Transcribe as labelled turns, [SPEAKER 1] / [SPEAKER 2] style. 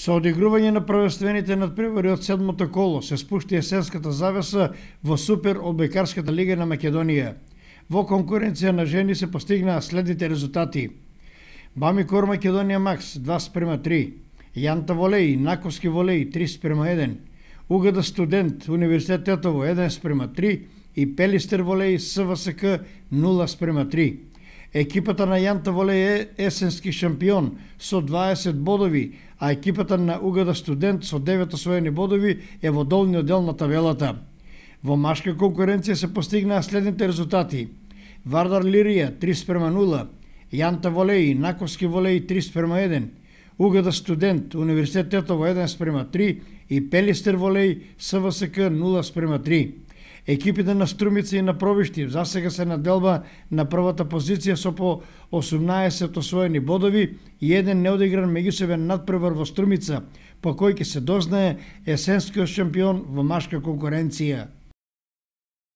[SPEAKER 1] Со одигрување на првенствените надпревари од седмото коло се спушти есенската завеса во Супер Обекарската лига на Македонија. Во конкуренција на жени се постигнаа следните резултати. Бами Кор Македонија Макс 2 спрема 3, Јанта Волеј, Наковски Волеј 3 спрема 1, Угада Студент Универзитетово 1 спрема 3 и Пелистер Волеј СВСК 0 спрема 3. Екипата на Јанта Воле е есенски шампион со 20 бодови, а екипата на Угада Студент со 9 освоени бодови е во долниот дел на табелата. Во машка конкуренција се постигнаа следните резултати. Вардар Лирија 3 спрема 0, Јанта Волеј, Наковски Волеј 3 спрема 1, Угада Студент, Универзитетот во 1 спрема 3 и Пелистер Волеј СВСК 0 спрема 3. Екипите на Струмица и на за сега се наделба на првата позиција со по 18 освоени бодови и еден неодигран меѓусебен надпревар во Струмица, по кој ќе се дознае есенскиот шампион во машка конкуренција.